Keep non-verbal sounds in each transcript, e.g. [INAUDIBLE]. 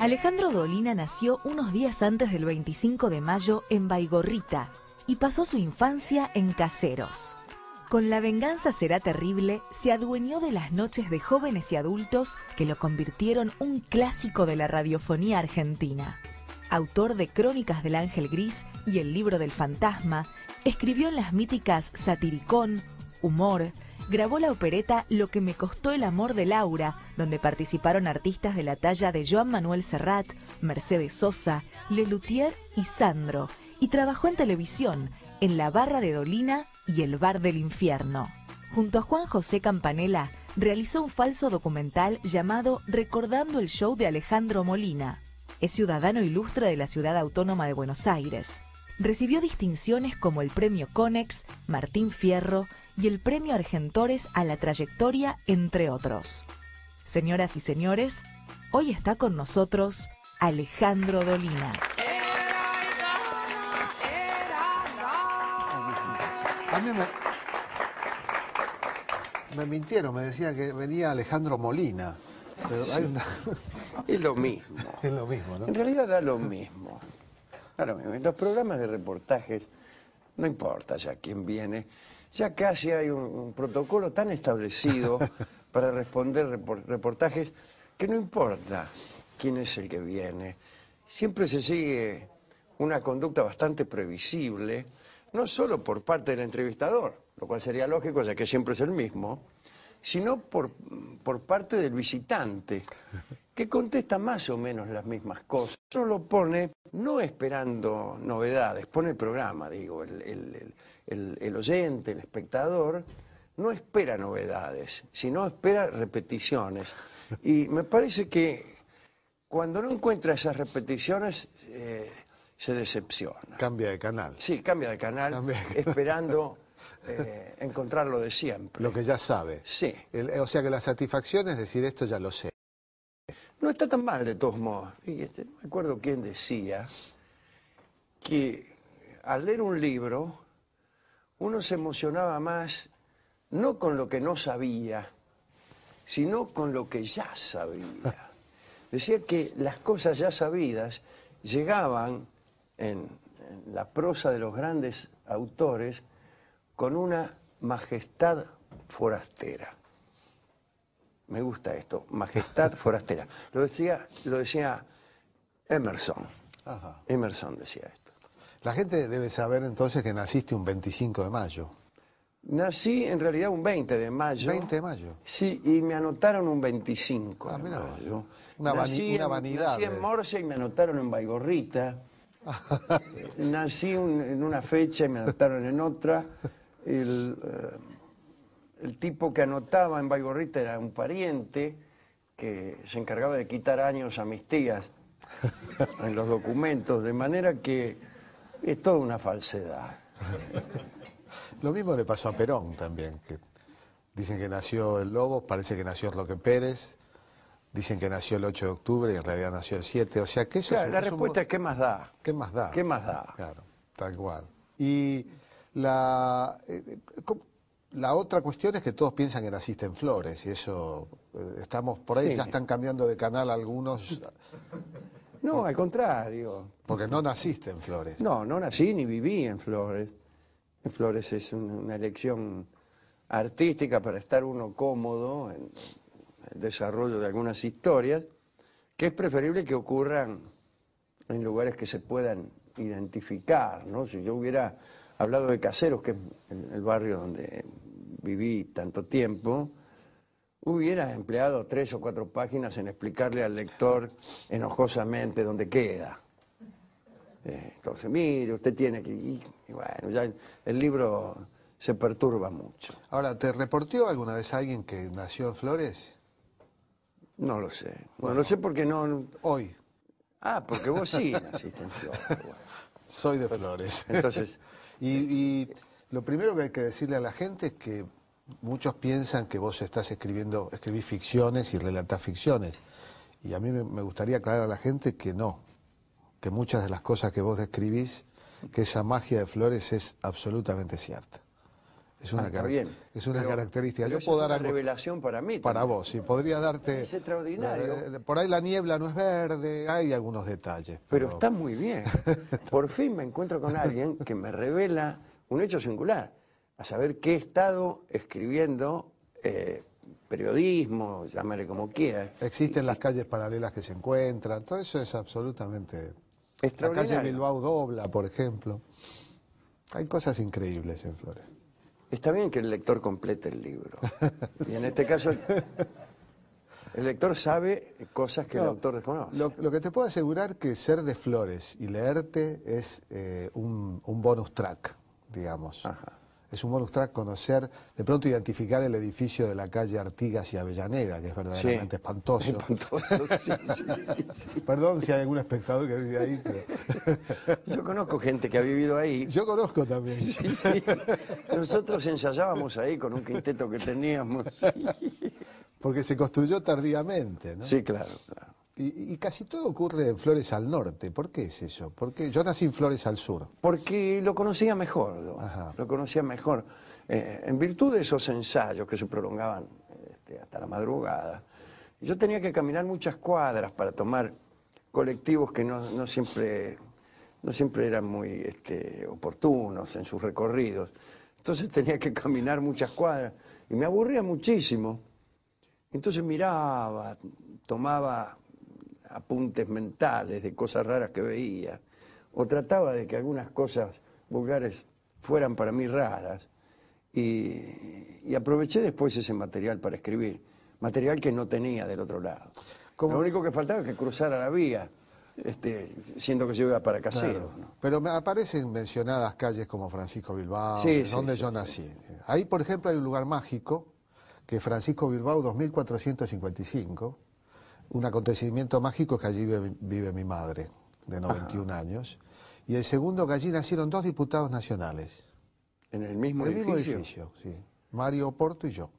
Alejandro Dolina nació unos días antes del 25 de mayo en Baigorrita y pasó su infancia en Caseros. Con la venganza será terrible, se adueñó de las noches de jóvenes y adultos que lo convirtieron un clásico de la radiofonía argentina. Autor de Crónicas del Ángel Gris y El Libro del Fantasma, escribió en las míticas Satiricón, Humor, grabó la opereta Lo que me costó el amor de Laura, donde participaron artistas de la talla de Joan Manuel Serrat, Mercedes Sosa, Lelutier y Sandro, y trabajó en televisión, en La Barra de Dolina y El Bar del Infierno. Junto a Juan José Campanella, realizó un falso documental llamado Recordando el show de Alejandro Molina. Es ciudadano ilustre de la ciudad autónoma de Buenos Aires. Recibió distinciones como el Premio Conex, Martín Fierro y el Premio Argentores a la Trayectoria, entre otros. Señoras y señores, hoy está con nosotros Alejandro Dolina. me, mintieron, me decían que venía Alejandro Molina. Es lo mismo. [LAUGHS] Es lo mismo, ¿no? En realidad da lo mismo. En los programas de reportajes, no importa ya quién viene, ya casi hay un protocolo tan establecido [LAUGHS] para responder reportajes que no importa quién es el que viene. Siempre se sigue una conducta bastante previsible no solo por parte del entrevistador, lo cual sería lógico, ya que siempre es el mismo, sino por, por parte del visitante, que contesta más o menos las mismas cosas. Solo lo pone no esperando novedades, pone el programa, digo, el, oyente, el espectador, no espera novedades, sino espera repeticiones. Y me parece que cuando no encuentra esas repeticiones, eh, se decepciona. Cambia de canal. Sí, cambia de canal, esperando [LAUGHS] eh, encontrar lo de siempre. Lo que ya sabe. Sí. Eh, o sea que la satisfacción es decir, esto ya lo sé. No está tan mal, de todos modos. no me acuerdo quién decía que al leer un libro, uno se emocionaba más no con lo que no sabía, sino con lo que ya sabía. [LAUGHS] Decía que las cosas ya sabidas llegaban en, la prosa de los grandes autores con una majestad forastera. Me gusta esto, majestad [LAUGHS] forastera. Lo decía, lo decía Emerson. Emerson decía esto. La gente debe saber entonces que naciste un 25 de mayo. Nací en realidad un 20 de mayo. 20 de mayo. Sí, y me anotaron un 25 ah, de mayo. Una, vanidad. Nací en Morse y me anotaron en Baigorrita. [LAUGHS] Nací en una fecha y me adoptaron en otra. Eh, el, tipo que anotaba en Baigorrita era un pariente que se encargaba de quitar años a mis tías en los documentos, de manera que es toda una falsedad. Lo mismo le pasó a Perón también, que dicen que nació el Lobo, parece que nació Roque Pérez, Dicen que nació el 8 de octubre y en realidad nació el 7. O sea, que eso claro, La respuesta es: ¿qué más da? ¿Qué más da? ¿Qué más da? Claro, tal cual. Y la, eh, eh, la otra cuestión es que todos piensan que naciste en Flores y eso. Eh, estamos por ahí, ya están cambiando de canal algunos. No, al contrario. Porque no naciste en Flores. No, no nací ni viví en Flores. En Flores es una, una elección artística para estar uno cómodo. En, desarrollo de algunas historias, que es preferible que ocurran en lugares que se puedan identificar, ¿no? Si yo hubiera hablado de Caseros, que es el barrio donde viví tanto tiempo, hubiera empleado tres o cuatro páginas en explicarle al lector enojosamente dónde queda. Eh, entonces, mire, usted tiene que... Y bueno, ya el libro se perturba mucho. Ahora, ¿te reportó alguna vez alguien que nació en Flores? No lo sé. Bueno. No lo sé porque no... Hoy. Ah, porque vos sí [LAUGHS] Soy de Flores. Entonces... [LAUGHS] y, y lo primero que hay que decirle a la gente es que muchos piensan que vos estás escribiendo, escribís ficciones y relatás ficciones. Y a mí me gustaría aclarar a la gente que no, que muchas de las cosas que vos describís, que esa magia de flores es absolutamente cierta. Es una, ah, es una característica. Yo es una revelación para mí. Para vos, y Podría darte. Es extraordinario. por ahí la niebla no es verde, hay algunos detalles. Pero, está muy bien. [LAUGHS] por fin me encuentro con alguien que me revela un hecho singular. A saber que he estado escribiendo, eh, periodismo, llámale como quieras. Existen las calles paralelas que se encuentran. Todo eso es absolutamente. Extraordinario. La calle Bilbao dobla, por ejemplo. Hay cosas increíbles en Flores. Está bien que el lector complete el libro. [LAUGHS] Y en este caso, el lector sabe cosas que el autor desconoce. Lo, que te puedo asegurar que ser de flores y leerte es eh, un, un, bonus track, digamos es un bonus track conocer, de pronto identificar el edificio de la calle Artigas y Avellaneda, que es verdaderamente espantoso. sí, Perdón si hay algún espectador que vive ahí. Pero... [LAUGHS] Yo conozco gente que ha vivido ahí. Yo conozco también. Nosotros ensayábamos ahí con un quinteto que teníamos. Porque se construyó tardíamente, ¿no? Sí, claro. Y, casi todo ocurre en Flores al Norte. ¿Por qué es eso? Porque yo nací en Flores al Sur. Porque lo conocía mejor, lo conocía mejor. Eh, en virtud de esos ensayos que se prolongaban este, hasta la madrugada, yo tenía que caminar muchas cuadras para tomar colectivos que no, siempre, no siempre eran muy este, oportunos en sus recorridos. Entonces tenía que caminar muchas cuadras y me aburría muchísimo. Entonces miraba, tomaba apuntes mentales de cosas raras que veía, o trataba de que algunas cosas vulgares fueran para mí raras, y, aproveché después ese material para escribir, material que no tenía del otro lado. Como... Lo único que faltaba es que cruzara la vía, este, siendo que yo iba para Casero. Pero me aparecen mencionadas calles como Francisco Bilbao, donde yo nací. Ahí, por ejemplo, hay un lugar mágico que Francisco Bilbao 2455, un acontecimiento mágico es que allí vive, mi madre, de 91 años. Y el segundo, que allí nacieron dos diputados nacionales. ¿En el mismo el edificio? mismo edificio, sí. Mario Porto y yo.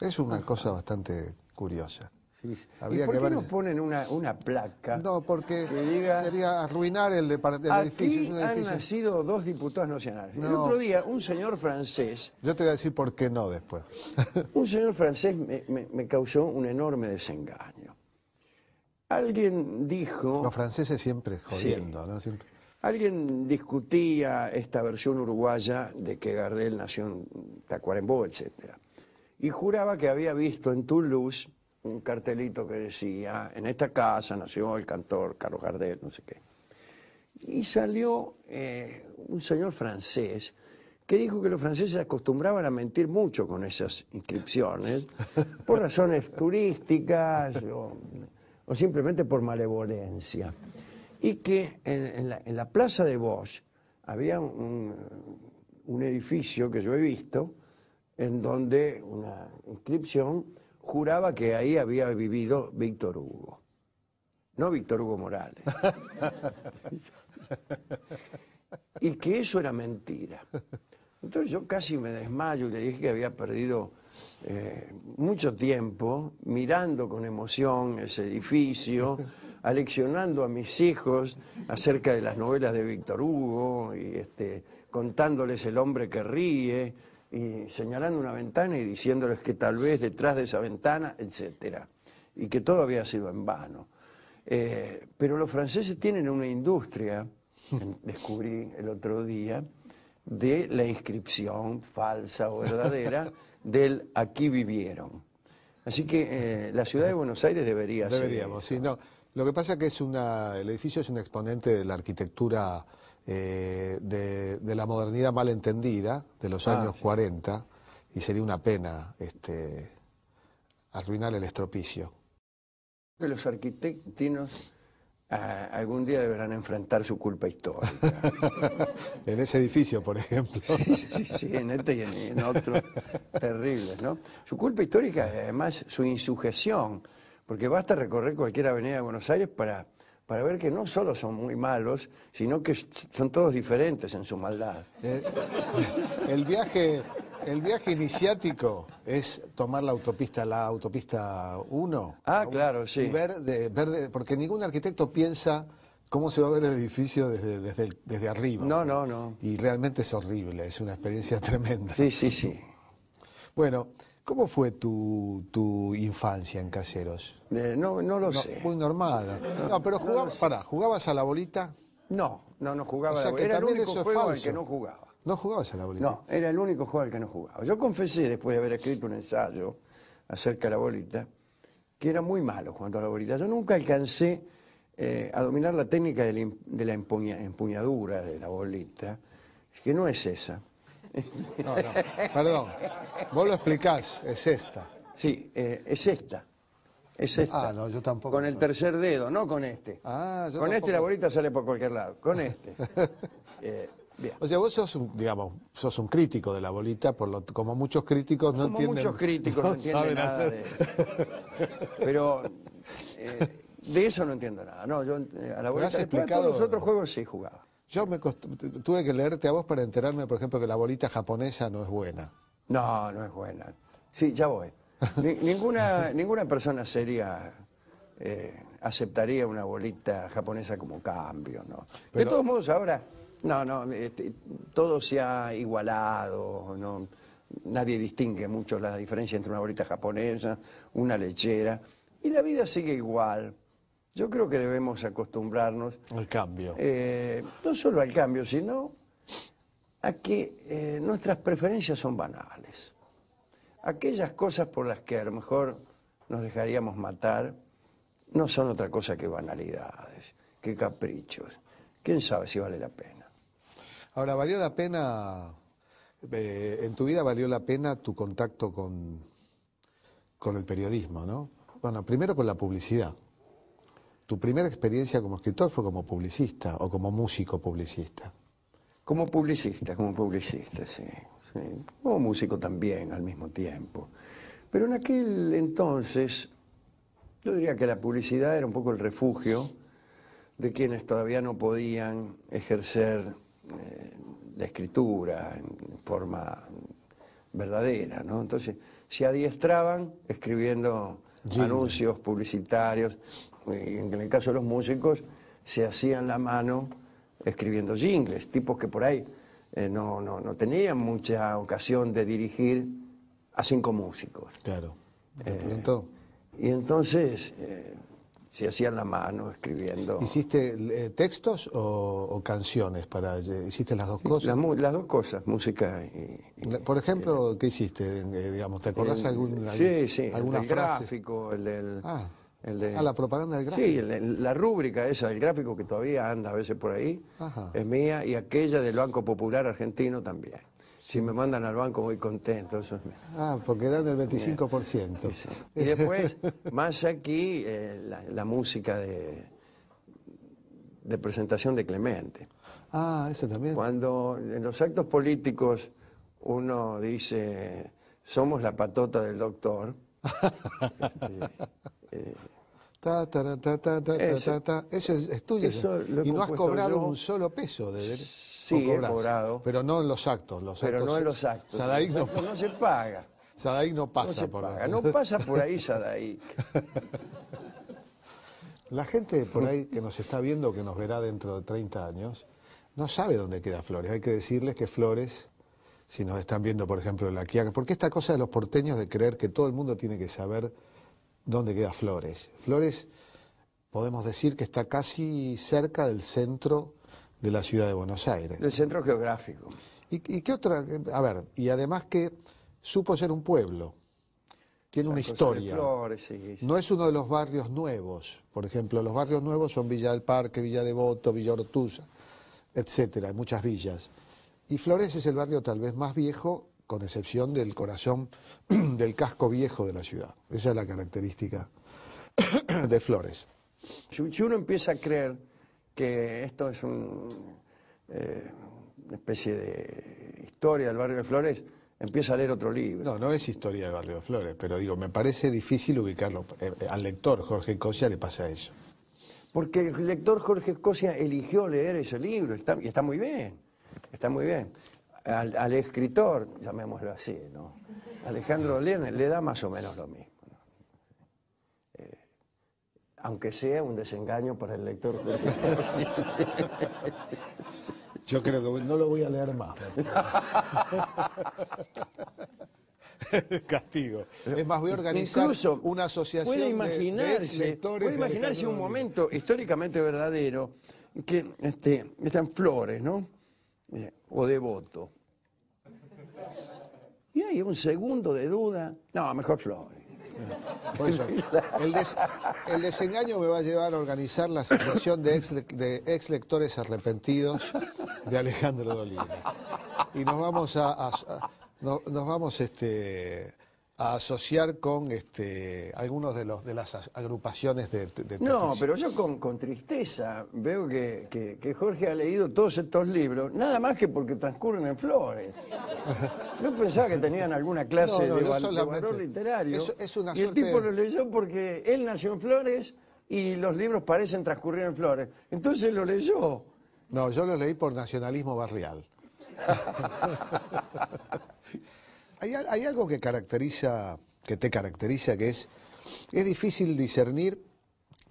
Es una cosa bastante curiosa. Sí, ¿Y por qué no ponen una, placa? No, porque sería arruinar el, edificio. Aquí han nacido dos diputados nacionales. El otro día, un señor francés... Yo te voy a decir por qué no después. [LAUGHS] un señor francés me causó un enorme desengaño. Alguien dijo... Los franceses siempre jodiendo, ¿no? Alguien discutía esta versión uruguaya de que Gardel nació en Tacuarembó, etc. Y juraba que había visto en Toulouse un cartelito que decía, en esta casa nació el cantor Carlos Gardel, no sé qué. Y salió eh, un señor francés que dijo que los franceses acostumbraban a mentir mucho con esas inscripciones, por razones turísticas. O, o simplemente por malevolencia. Y que en, la, plaza de Bosch había un, edificio que yo he visto en donde una inscripción juraba que ahí había vivido Víctor Hugo. No Víctor Hugo Morales. [LAUGHS] y que eso era mentira. Entonces yo casi me desmayo y le dije que había perdido eh, mucho tiempo mirando con emoción ese edificio, [LAUGHS] aleccionando a mis hijos acerca de las novelas de Víctor Hugo y este, contándoles el hombre que ríe y señalando una ventana y diciéndoles que tal vez detrás de esa ventana, etcétera, y que todo había sido en vano. Eh, pero los franceses tienen una industria, [LAUGHS] descubrí el otro día, de la inscripción falsa o verdadera [LAUGHS] del aquí vivieron. Así que eh, la ciudad de Buenos Aires debería ser. Deberíamos, sí. lo que pasa es que es una, el edificio es un exponente de la arquitectura eh, de, la modernidad mal entendida de los ah, años 40 y sería una pena este, arruinar el estropicio. Que los arquitectinos... Ah, algún día deberán enfrentar su culpa histórica. [LAUGHS] en ese edificio, por ejemplo. Sí, sí, sí, en este y en, otros terribles, ¿no? Su culpa histórica es además su insujeción, porque basta recorrer cualquier avenida de Buenos Aires para, para ver que no solo son muy malos, sino que son todos diferentes en su maldad. Eh, el viaje el viaje iniciático es tomar la autopista, la autopista 1. Ah, claro, sí. ver, de, ver de, porque ningún arquitecto piensa cómo se va a ver el edificio desde, desde, arriba. No, no, no. Y realmente es horrible, es una experiencia [LAUGHS] tremenda. Sí, sí, sí. Bueno, ¿Cómo fue tu, infancia en Caseros? Eh, no, no lo sé. Muy normal. No, pero jugabas, pará, ¿jugabas a la bolita? No, no, no jugaba o sea, a la bolita. Era el único juego que no jugaba. ¿No jugabas a la bolita? No, era el único juego que no jugaba. Yo confesé, después de haber escrito un ensayo acerca de la bolita, que era muy malo jugando a la bolita. Yo nunca alcancé eh, a dominar la técnica de la, empuñadura de la bolita, que no es esa. No, no, perdón. Vos lo explicás, es esta. Sí, eh, es esta. Es esta. Ah, no, yo tampoco. Con el tercer dedo, no con este. Ah, con este la bolita sale por cualquier lado. Con este. [LAUGHS] O sea, vos sos, un, digamos, sos un crítico de la bolita, por como muchos críticos no entienden. muchos críticos no, [LAUGHS] entienden nada pero eh, de eso no entiendo nada. No, yo eh, a la bolita has explicado... todos los otros juegos sí jugaba. Yo me tuve que leerte a vos para enterarme, por ejemplo, que la bolita japonesa no es buena. No, no es buena. Sí, ya voy. ninguna, ninguna persona seria eh, aceptaría una bolita japonesa como cambio, ¿no? De todos modos, ahora no, no, este, todo se ha igualado, no, nadie distingue mucho la diferencia entre una bolita japonesa, una lechera, y la vida sigue igual. Yo creo que debemos acostumbrarnos... Al cambio. Eh, no solo al cambio, sino a que eh, nuestras preferencias son banales. Aquellas cosas por las que a lo mejor nos dejaríamos matar no son otra cosa que banalidades, que caprichos. ¿Quién sabe si vale la pena? Ahora, ¿valió la pena, eh, en tu vida valió la pena tu contacto con, con el periodismo, ¿no? Bueno, primero con la publicidad. Tu primera experiencia como escritor fue como publicista o como músico publicista. Como publicista, como publicista, sí, sí. Como músico también al mismo tiempo. Pero en aquel entonces, yo diría que la publicidad era un poco el refugio de quienes todavía no podían ejercer de escritura en forma verdadera, ¿no? Entonces se adiestraban escribiendo anuncios publicitarios, en el caso de los músicos se hacían la mano escribiendo jingles, tipos que por ahí eh, no, no, tenían mucha ocasión de dirigir a cinco músicos. Claro. Eh, y entonces eh, se hacían la mano escribiendo. ¿Hiciste eh, textos o, canciones para eh, hiciste las dos cosas? las dos cosas, música y, Por ejemplo, este, ¿qué hiciste? Eh, ¿te acordás algún, sí, sí, alguna gráfico, el del ah, ah la propaganda del gráfico. Sí, la rúbrica esa del gráfico que todavía anda a veces por ahí es mía y aquella del Banco Popular Argentino también. Si me mandan al banco voy contento. Eso Ah, porque dan el 25%. Y después, [LAUGHS] más aquí, eh, la, música de, de presentación de Clemente. Ah, eso también. Cuando en los actos políticos uno dice, somos la patota del doctor. eso, eso es, tuyo. y no has cobrado un solo peso de pero no en los actos. Los pero no en los actos. no, se paga. Sadaic no pasa por ahí. No pasa por ahí [LAUGHS] La gente por ahí que nos está viendo, que nos verá dentro de 30 años, no sabe dónde queda Flores. Hay que decirles que Flores, si nos están viendo, por ejemplo, en la Quiaca, porque esta cosa de los porteños de creer que todo el mundo tiene que saber dónde queda Flores. Flores, podemos decir que está casi cerca del centro de la ciudad de Buenos Aires. Del centro geográfico. ¿Y, qué otra? A ver, y además que supo ser un pueblo. Tiene una historia. No es uno de los barrios nuevos. Por ejemplo, los barrios nuevos son Villa del Parque, Villa Devoto, Villa Ortuza, etcétera, hay muchas villas. Y Flores es el barrio tal vez más viejo, con excepción del corazón [CLEARS THROAT] del casco viejo de la ciudad. Esa es la característica [CLEARS THROAT] de Flores. Si uno empieza a creer que esto es un, eh, una especie de historia del barrio de Flores, empieza a leer otro libro. No, no es historia del barrio de Flores, pero digo, me parece difícil ubicarlo. Eh, al lector Jorge Cosia le pasa eso. Porque el lector Jorge Cosia eligió leer ese libro, y está muy bien, está muy bien. Al, escritor, llamémoslo así, ¿no? Alejandro Lerner le da más o menos lo mismo aunque sea un desengaño para el lector. [LAUGHS] Yo creo que no lo voy a leer más. [LAUGHS] Castigo. Es más, voy a organizar Incluso una asociación puede imaginarse, de, Puede imaginarse un momento históricamente verdadero que este, están flores, ¿no? Eh, o devoto. Y hay un segundo de duda. No, mejor flores el, desengaño me va a llevar a organizar la asociación de ex, lectores arrepentidos de Alejandro Dolina. Y nos vamos a, nos vamos este, a asociar con este, algunos de, los, de las agrupaciones de... no, pero yo con, tristeza veo que, Jorge ha leído todos estos libros, nada más que porque transcurren en flores. [LAUGHS] Yo pensaba que tenían alguna clase de, valor literario. y el tipo lo leyó porque él nació en flores y los libros parecen transcurrir en flores. Entonces lo leyó. No, yo lo leí por nacionalismo barrial. [LAUGHS] hay, algo que caracteriza, que te caracteriza, que es, es difícil discernir,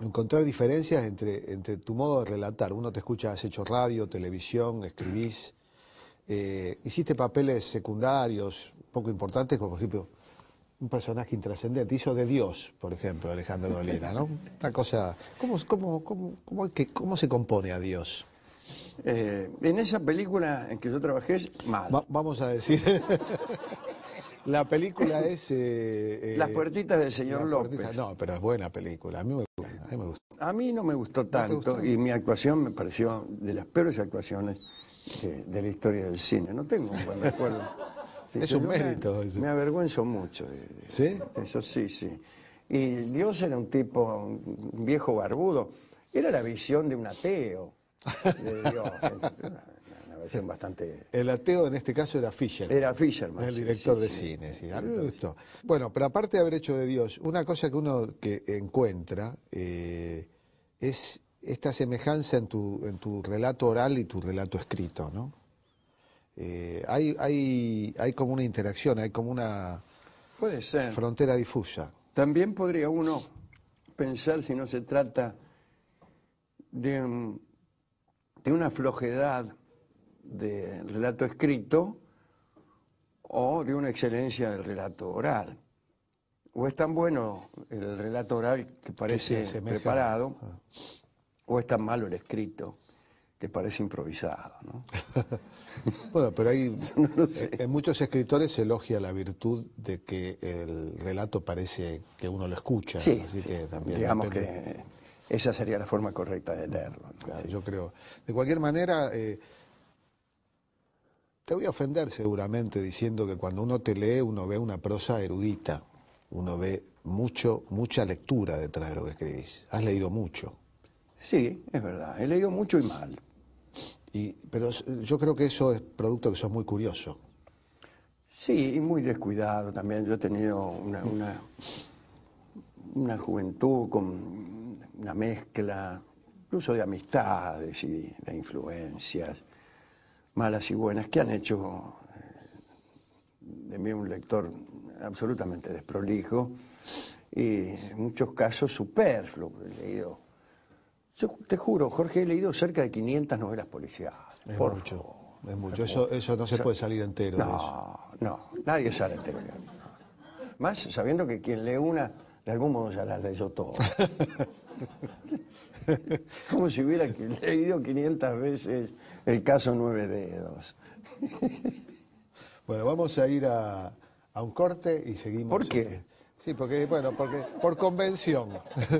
encontrar diferencias entre, entre tu modo de relatar. Uno te escucha, has hecho radio, televisión, escribís, eh, hiciste papeles secundarios poco importantes, como por ejemplo un personaje intrascendente, hizo de Dios, por ejemplo, Alejandro Dolina, ¿no? Una cosa, ¿cómo, que, cómo se compone a Dios? Eh, en esa película en que yo trabajé, vamos a decir. [LAUGHS] La película es... Eh, eh, las puertitas del señor López. no, pero es buena película. A mí me gustó. A mí no me gustó tanto y mi actuación me pareció de las peores actuaciones de, la historia del cine. No tengo un buen [LAUGHS] recuerdo. es un mérito. Me, me, avergüenzo mucho. ¿Sí? Eso sí, sí. Y Dios era un tipo, un viejo barbudo. Era la visión de un ateo de Dios. [LAUGHS] El ateo en este caso era Fisher Era bien. El director de cine, sí, Bueno, pero aparte de haber hecho de Dios, una cosa que uno que encuentra eh, es esta semejanza en tu, en tu relato oral y tu relato escrito, eh, hay, hay, hay como una interacción, hay como una Puede ser. frontera difusa. También podría uno pensar si no se trata de, de una flojedad del relato escrito o de una excelencia del relato oral. O es tan bueno el relato oral que parece preparado, o es tan malo el escrito que parece improvisado. [LAUGHS] bueno, pero hay, [LAUGHS] muchos escritores se elogia la virtud de que el relato parece que uno lo escucha. así Que digamos que esa sería la forma correcta de leerlo. Yo creo. De cualquier manera, eh, te voy a ofender seguramente diciendo que cuando uno te lee uno ve una prosa erudita, uno ve mucho, mucha lectura detrás de lo que escribís. Has leído mucho. Sí, es verdad, he leído mucho y mal. pero yo creo que eso es producto de que sos muy curioso. Sí, y muy descuidado también. Yo he tenido una, una, una juventud con una mezcla, incluso de amistades y de influencias malas y buenas, que han hecho eh, de mí un lector absolutamente desprolijo y en muchos casos superfluo. leído, yo te juro, Jorge, he leído cerca de 500 novelas policiales. Es mucho, es mucho. Eso, eso no se puede salir entero. No, no, nadie sale entero. Más sabiendo que quien lee una, de algún modo ya la leyó todo. [LAUGHS] [LAUGHS] como si hubiera leído 500 veces el caso Nueve Dedos. [LAUGHS] bueno, vamos a ir a, un corte y seguimos. ¿Por qué? Este. Sí, porque, bueno, porque por convención.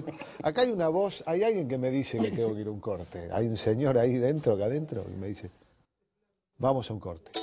[LAUGHS] Acá hay una voz, hay alguien que me dice que tengo que ir a un corte. Hay un señor ahí dentro, acá adentro, y me dice, vamos a un corte.